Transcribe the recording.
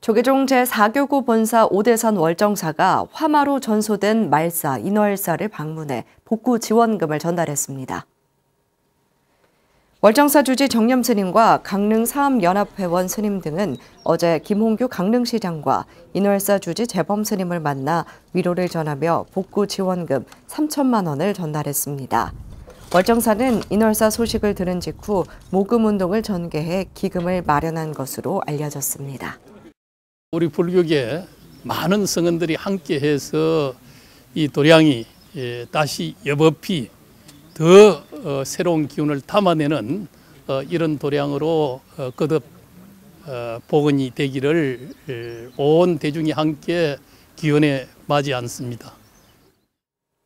조계종 제4교구 본사 오대선 월정사가 화마로 전소된 말사 인월사를 방문해 복구 지원금을 전달했습니다. 월정사 주지 정념 스님과 강릉 사암연합회원 스님 등은 어제 김홍규 강릉시장과 인월사 주지 재범 스님을 만나 위로를 전하며 복구 지원금 3천만 원을 전달했습니다. 월정사는 인월사 소식을 들은 직후 모금 운동을 전개해 기금을 마련한 것으로 알려졌습니다. 우리 불교계 많은 성원들이 함께해서 이 도량이 예, 다시 여법히 더 어, 새로운 기운을 담아내는 어, 이런 도량으로 어, 거듭 복원이 되기를 예, 온 대중이 함께 기원해 마지 않습니다.